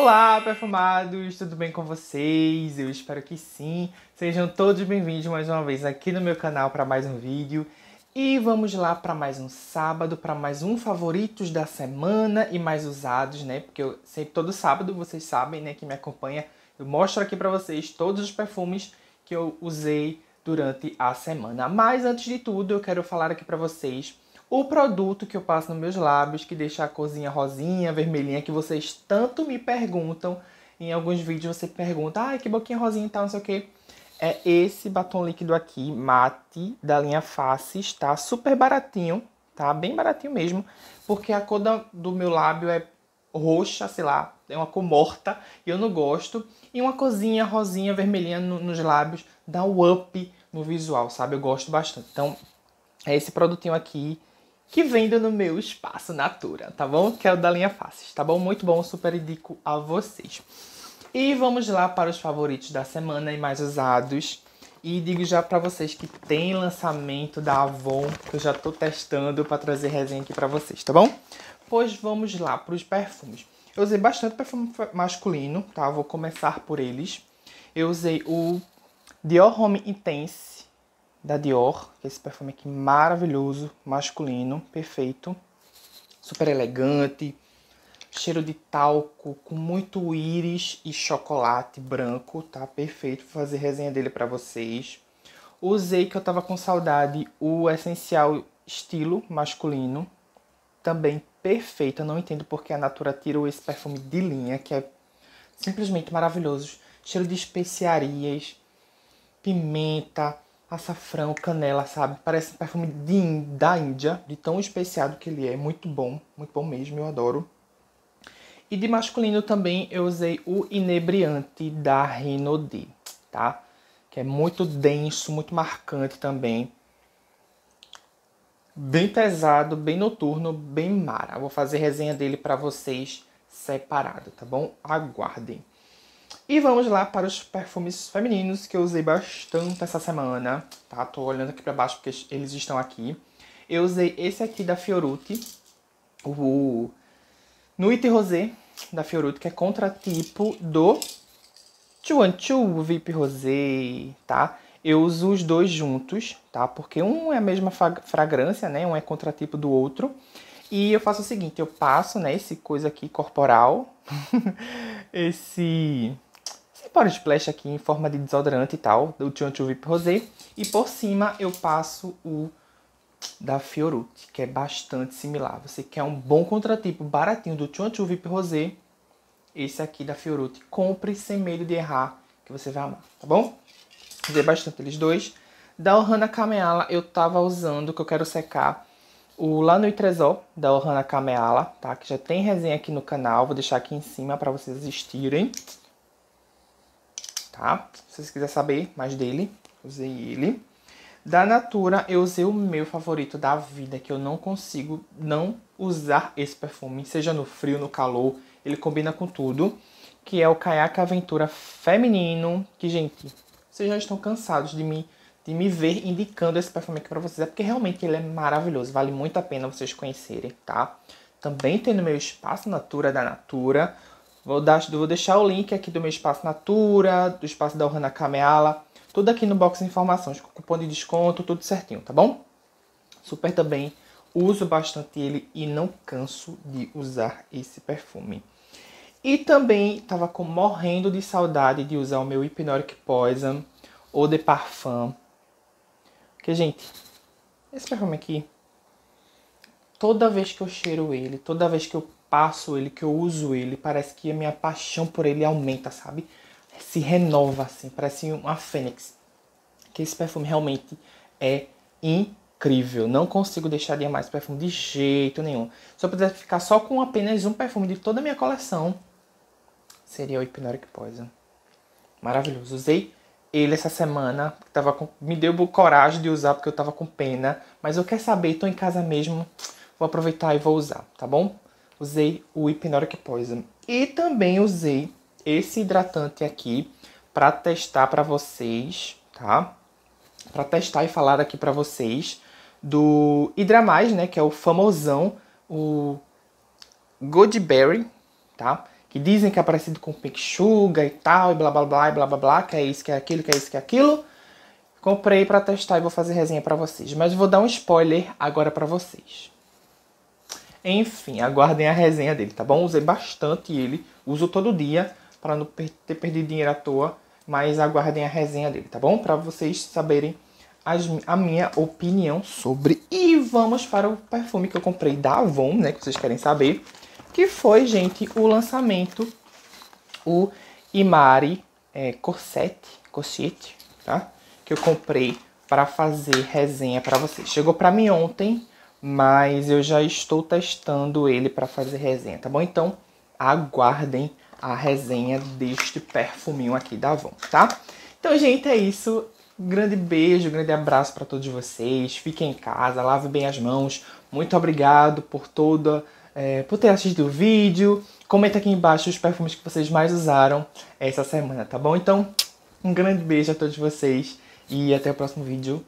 Olá, perfumados, tudo bem com vocês? Eu espero que sim. Sejam todos bem-vindos mais uma vez aqui no meu canal para mais um vídeo. E vamos lá para mais um sábado, para mais um favoritos da semana e mais usados, né? Porque eu sempre todo sábado, vocês sabem, né, que me acompanha, eu mostro aqui para vocês todos os perfumes que eu usei durante a semana. Mas antes de tudo, eu quero falar aqui para vocês o produto que eu passo nos meus lábios, que deixa a corzinha rosinha, vermelhinha, que vocês tanto me perguntam. Em alguns vídeos você pergunta, ai, ah, que boquinha rosinha e tal, não sei o que. É esse batom líquido aqui, mate, da linha Face, está super baratinho, tá? Bem baratinho mesmo, porque a cor do meu lábio é roxa, sei lá, é uma cor morta e eu não gosto. E uma cozinha rosinha, vermelhinha no, nos lábios dá um up no visual, sabe? Eu gosto bastante. Então, é esse produtinho aqui que vendo no meu espaço Natura, tá bom? Que é o da linha Faces, tá bom? Muito bom, super indico a vocês. E vamos lá para os favoritos da semana e mais usados. E digo já para vocês que tem lançamento da Avon, que eu já tô testando para trazer resenha aqui para vocês, tá bom? Pois vamos lá para os perfumes. Eu usei bastante perfume masculino, tá? Vou começar por eles. Eu usei o Dior Home Intense da Dior, que é esse perfume aqui maravilhoso, masculino, perfeito, super elegante, cheiro de talco com muito íris e chocolate branco, tá perfeito, vou fazer resenha dele para vocês. Usei que eu tava com saudade o essencial estilo masculino, também perfeito. Eu não entendo porque a Natura tirou esse perfume de linha, que é simplesmente maravilhoso. Cheiro de especiarias, pimenta, açafrão, canela, sabe? Parece um perfume de, da Índia, de tão especiado que ele é. Muito bom, muito bom mesmo, eu adoro. E de masculino também eu usei o inebriante da Renaudet, tá? Que é muito denso, muito marcante também. Bem pesado, bem noturno, bem mara. vou fazer resenha dele para vocês separado, tá bom? Aguardem. E vamos lá para os perfumes femininos que eu usei bastante essa semana, tá? Tô olhando aqui para baixo porque eles estão aqui. Eu usei esse aqui da Fioruti, o Nuit Rosé da Fioruti, que é contratipo do Chuanchu VIP Rosé, tá? Eu uso os dois juntos, tá? Porque um é a mesma fragrância, né? Um é contratipo do outro. E eu faço o seguinte, eu passo, né, esse coisa aqui corporal, esse, esse de splash aqui em forma de desodorante e tal, do Tion Vip Rosé, e por cima eu passo o da Fiorucci, que é bastante similar. Você quer um bom contratipo, baratinho, do Tion Vip Rosé, esse aqui da Fiorucci. Compre sem medo de errar, que você vai amar, tá bom? Usei bastante eles dois. Da Ohana Kameala eu tava usando, que eu quero secar, o Lanoitresol, da Ohana Kameala, tá? Que já tem resenha aqui no canal, vou deixar aqui em cima para vocês assistirem. Tá? Se vocês quiserem saber mais dele, usei ele. Da Natura, eu usei o meu favorito da vida, que eu não consigo não usar esse perfume, seja no frio, no calor, ele combina com tudo, que é o Kayak Aventura Feminino, que, gente, vocês já estão cansados de mim? de me ver indicando esse perfume aqui para vocês. É porque realmente ele é maravilhoso, vale muito a pena vocês conhecerem, tá? Também tem no meu espaço Natura da Natura. Vou, dar, vou deixar o link aqui do meu espaço Natura, do espaço da Ohana Kameala. Tudo aqui no box de informações, com cupom de desconto, tudo certinho, tá bom? Super também. Uso bastante ele e não canso de usar esse perfume. E também estava morrendo de saudade de usar o meu Hypnotic Poison ou de Parfum porque, gente, esse perfume aqui, toda vez que eu cheiro ele, toda vez que eu passo ele, que eu uso ele, parece que a minha paixão por ele aumenta, sabe? Se renova, assim, parece uma fênix. Que esse perfume realmente é incrível. Não consigo deixar de amar esse perfume de jeito nenhum. Se eu pudesse ficar só com apenas um perfume de toda a minha coleção, seria o Hypnotic Poison. Maravilhoso. Usei ele essa semana tava com, me deu coragem de usar porque eu tava com pena, mas eu quero saber, tô em casa mesmo, vou aproveitar e vou usar, tá bom? Usei o Hypnotic Poison e também usei esse hidratante aqui para testar para vocês, tá? Para testar e falar aqui para vocês do Hidramais, né, que é o famosão, o Goldberry, tá? que dizem que é parecido com Pixuga e tal, e blá blá blá, e blá blá blá, que é isso, que é aquilo, que é isso, que é aquilo. Comprei para testar e vou fazer resenha para vocês, mas vou dar um spoiler agora para vocês. Enfim, aguardem a resenha dele, tá bom? Usei bastante ele, uso todo dia para não ter perdido dinheiro à toa, mas aguardem a resenha dele, tá bom? Para vocês saberem as, a minha opinião sobre. E vamos para o perfume que eu comprei da Avon, né, que vocês querem saber que foi, gente, o lançamento, o Imari é, Corsete, tá? Que eu comprei para fazer resenha para vocês. Chegou para mim ontem, mas eu já estou testando ele para fazer resenha, tá bom? Então, aguardem a resenha deste perfuminho aqui da Avon, tá? Então, gente, é isso. Grande beijo, grande abraço para todos vocês. Fiquem em casa, lave bem as mãos. Muito obrigado por toda é, por ter assistido o vídeo. Comenta aqui embaixo os perfumes que vocês mais usaram essa semana, tá bom? Então, um grande beijo a todos vocês e até o próximo vídeo.